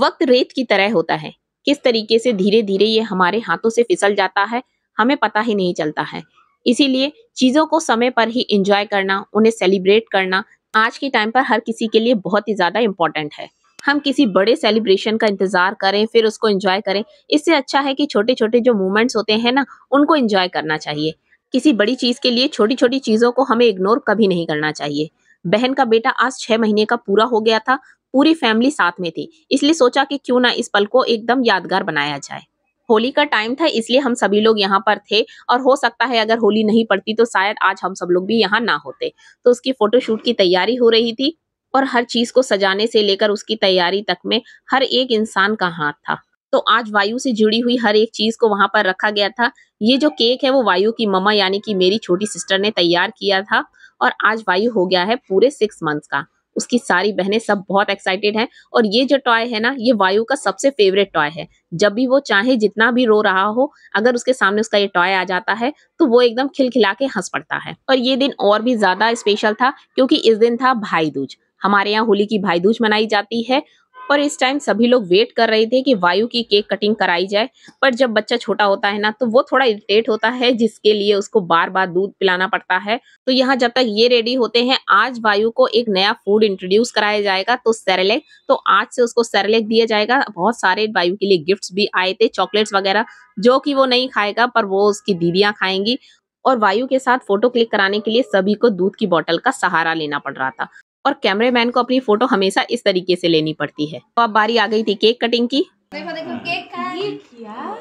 वक्त रेत की तरह होता है किस तरीके से धीरे धीरे ये हमारे हाथों से फिसल जाता है हमें पता ही नहीं चलता है इसीलिए चीज़ों को समय पर ही इंजॉय करना उन्हें सेलिब्रेट करना आज के टाइम पर हर किसी के लिए बहुत ही ज़्यादा इम्पॉर्टेंट है हम किसी बड़े सेलिब्रेशन का इंतज़ार करें फिर उसको इंजॉय करें इससे अच्छा है कि छोटे छोटे जो मोमेंट्स होते हैं ना उनको इंजॉय करना चाहिए किसी बड़ी चीज़ के लिए छोटी छोटी चीज़ों को हमें इग्नोर कभी नहीं करना चाहिए बहन का बेटा आज छः महीने का पूरा हो गया था पूरी फैमिली साथ में थी इसलिए सोचा कि क्यों ना इस पल को एकदम यादगार बनाया जाए होली का टाइम था इसलिए हम सभी लोग यहाँ पर थे और हो सकता है अगर होली नहीं पड़ती तो शायद आज हम सब लोग भी यहाँ ना होते तो उसकी फोटोशूट की तैयारी हो रही थी और हर चीज को सजाने से लेकर उसकी तैयारी तक में हर एक इंसान का हाथ था तो आज वायु से जुड़ी हुई हर एक चीज को वहां पर रखा गया था ये जो केक है वो वायु की ममा यानी कि मेरी छोटी सिस्टर ने तैयार किया था और आज वायु हो गया है पूरे सिक्स मंथ्स का उसकी सारी बहनें सब बहुत एक्साइटेड हैं और ये जो टॉय है ना ये वायु का सबसे फेवरेट टॉय है जब भी वो चाहे जितना भी रो रहा हो अगर उसके सामने उसका ये टॉय आ जाता है तो वो एकदम खिलखिला के हंस पड़ता है और ये दिन और भी ज्यादा स्पेशल था क्योंकि इस दिन था भाई दूज हमारे यहाँ होली की भाई दूज मनाई जाती है और इस टाइम सभी लोग वेट कर रहे थे कि वायु की केक कटिंग कराई जाए पर जब बच्चा छोटा होता है ना तो वो थोड़ा इरिटेट होता है जिसके लिए उसको बार बार दूध पिलाना पड़ता है तो यहाँ जब तक ये रेडी होते हैं आज वायु को एक नया फूड इंट्रोड्यूस कराया जाएगा तो सेरेलेक तो आज से उसको सेरेलेक दिया जाएगा बहुत सारे वायु के लिए गिफ्ट भी आए थे चॉकलेट्स वगैरह जो कि वो नहीं खाएगा पर वो उसकी दीदियाँ खाएंगी और वायु के साथ फोटो क्लिक कराने के लिए सभी को दूध की बोतल का सहारा लेना पड़ रहा था और कैमरेमैन को अपनी फोटो हमेशा इस तरीके से लेनी पड़ती है तो अब बारी आ गई थी केक कटिंग की देखो देखो केक का ये क्या हाँ,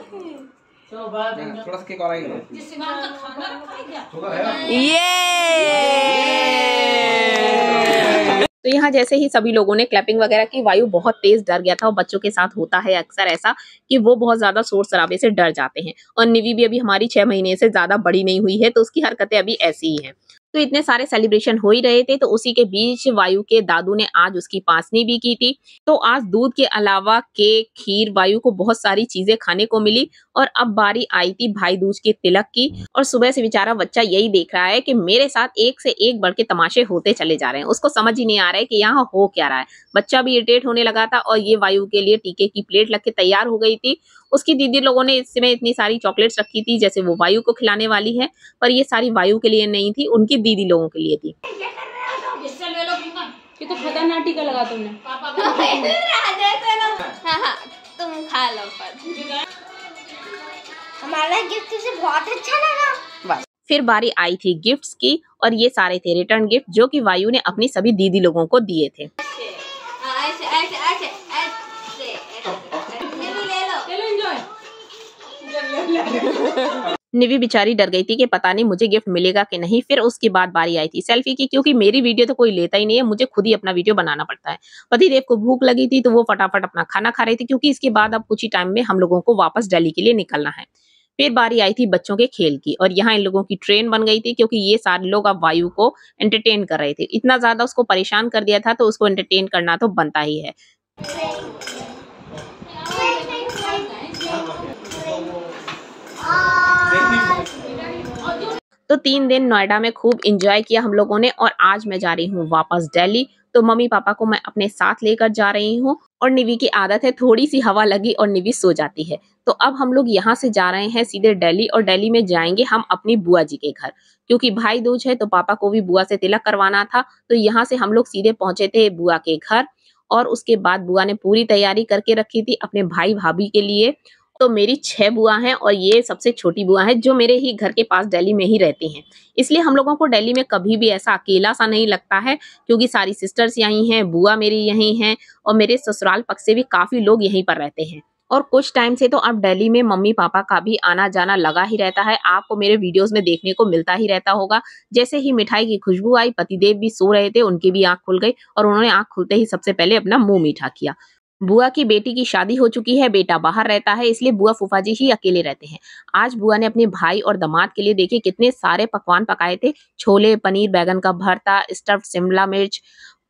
है ये तो यहाँ जैसे ही सभी लोगों ने क्लैपिंग वगैरह की वायु बहुत तेज डर गया था और बच्चों के साथ होता है अक्सर ऐसा कि वो बहुत ज्यादा शोर शराबे से डर जाते हैं और निवी भी अभी हमारी छह महीने से ज्यादा बड़ी नहीं हुई है तो उसकी हरकतें अभी ऐसी ही हैं तो इतने सारे सेलिब्रेशन हो ही रहे थे तो उसी के बीच वायु के दादू ने आज उसकी पासनी भी की थी तो आज दूध के अलावा केक खीर वायु को बहुत सारी चीजें खाने को मिली और अब बारी आई थी भाई दूज के तिलक की और सुबह से बेचारा बच्चा यही देख रहा है कि मेरे साथ एक से एक बढ़ के तमाशे होते चले जा रहे हैं उसको समझ ही नहीं आ रहा है कि यहाँ हो क्या रहा है बच्चा भी इरिटेट होने लगा था और ये वायु के लिए टीके की प्लेट लग के तैयार हो गई थी उसकी दीदी लोगों ने इसमें इतनी सारी चॉकलेट्स रखी थी जैसे वो वायु को खिलाने वाली है पर ये सारी वायु के लिए नहीं थी उनकी दीदी लोगों के लिए थी ये तो खतरनाक टीका लगा तुमने तुम खा लो हमारा गिफ्ट बहुत अच्छा लगा बस फिर बारी आई थी गिफ्ट्स की और ये सारे थे रिटर्न गिफ्ट जो कि वायु ने अपनी सभी दीदी लोगों को दिए थे निवी बिचारी डर गई थी कि पता नहीं मुझे गिफ्ट मिलेगा कि नहीं फिर उसके बाद बारी आई थी सेल्फी की क्योंकि मेरी वीडियो तो कोई लेता ही नहीं है मुझे खुद ही अपना वीडियो बनाना पड़ता है पति देव को भूख लगी थी तो वो फटाफट अपना खाना खा रही थी क्योंकि इसके बाद अब कुछ ही टाइम में हम लोगों को वापस डेली के लिए निकलना है फिर बारी आई थी बच्चों के खेल की और यहाँ इन लोगों की ट्रेन बन गई थी क्योंकि ये सारे लोग अब वायु को एंटरटेन कर रहे थे इतना ज्यादा उसको परेशान कर दिया था तो उसको एंटरटेन करना तो बनता ही है तो तीन दिन नोएडा में खूब इंजॉय किया हम लोगों ने और आज मैं जा रही हूँ वापस दिल्ली तो मम्मी पापा को मैं अपने साथ लेकर जा रही हूँ और निवी की आदत है थोड़ी सी हवा लगी और निवी सो जाती है तो अब हम लोग यहाँ से जा रहे हैं सीधे दिल्ली और दिल्ली में जाएंगे हम अपनी बुआ जी के घर क्योंकि भाई दूज है तो पापा को भी बुआ से तिलक करवाना था तो यहाँ से हम लोग सीधे पहुंचे थे बुआ के घर और उसके बाद बुआ ने पूरी तैयारी करके रखी थी अपने भाई भाभी के लिए तो मेरी छह बुआ हैं और ये सबसे छोटी बुआ है जो मेरे ही घर के पास दिल्ली में ही रहती हैं इसलिए हम लोगों को दिल्ली में कभी भी ऐसा अकेला सा नहीं लगता है क्योंकि सारी सिस्टर्स यहीं हैं बुआ मेरी यहीं हैं और मेरे ससुराल पक्ष से भी काफ़ी लोग यहीं पर रहते हैं और कुछ टाइम से तो अब दिल्ली में मम्मी पापा का भी आना जाना लगा ही रहता है आपको मेरे वीडियोस में देखने को मिलता ही रहता होगा जैसे ही मिठाई की खुशबू आई पतिदेव भी सो रहे थे उनकी भी आंख खुल गई और उन्होंने आंख खुलते ही सबसे पहले अपना मुंह मीठा किया बुआ की बेटी की शादी हो चुकी है बेटा बाहर रहता है इसलिए बुआ जी ही अकेले रहते हैं आज बुआ ने अपने भाई और दामाद के लिए देखिए कितने सारे पकवान पकाए थे छोले पनीर बैगन का भरता स्टफ शिमला मिर्च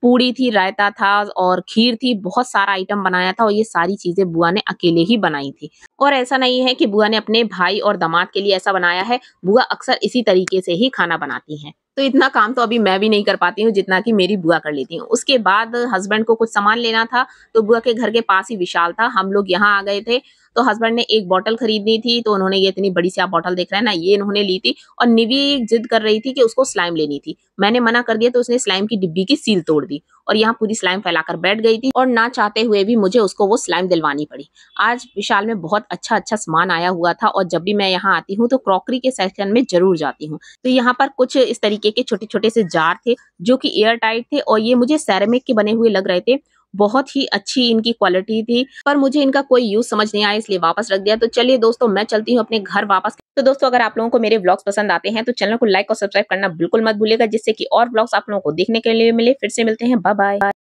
पूड़ी थी रायता था और खीर थी बहुत सारा आइटम बनाया था और ये सारी चीज़ें बुआ ने अकेले ही बनाई थी और ऐसा नहीं है कि बुआ ने अपने भाई और दामाद के लिए ऐसा बनाया है बुआ अक्सर इसी तरीके से ही खाना बनाती हैं तो इतना काम तो अभी मैं भी नहीं कर पाती हूँ जितना कि मेरी बुआ कर लेती हूँ उसके बाद हस्बैंड को कुछ सामान लेना था तो बुआ के घर के पास ही विशाल था हम लोग यहाँ आ गए थे तो हस्बैंड ने एक बॉटल खरीदनी थी तो उन्होंने ये इतनी बड़ी सी आप बॉटल देख रहे हैं ना ये इन्होंने ली थी और निवी जिद कर रही थी कि उसको स्लाइम लेनी थी मैंने मना कर दिया तो उसने स्लाइम की डिब्बी की सील तोड़ दी और यहाँ पूरी स्लाइम फैलाकर बैठ गई थी और ना चाहते हुए भी मुझे उसको वो स्लाइम दिलवानी पड़ी आज विशाल में बहुत अच्छा अच्छा सामान आया हुआ था और जब भी मैं यहाँ आती हूँ तो क्रॉकरी के सेक्शन में जरूर जाती हूँ तो यहाँ पर कुछ इस तरीके के छोटे छोटे से जार थे जो कि एयर टाइट थे और ये मुझे सैरमिक के बने हुए लग रहे थे बहुत ही अच्छी इनकी क्वालिटी थी पर मुझे इनका कोई यूज समझ नहीं आया इसलिए वापस रख दिया तो चलिए दोस्तों मैं चलती हूँ अपने घर वापस तो दोस्तों अगर आप लोगों को मेरे ब्लॉग्स पसंद आते हैं तो चैनल को लाइक और सब्सक्राइब करना बिल्कुल मत भूलेगा जिससे कि और ब्लॉग्स आप लोगों को देखने के लिए मिले फिर से मिलते हैं बाय बाय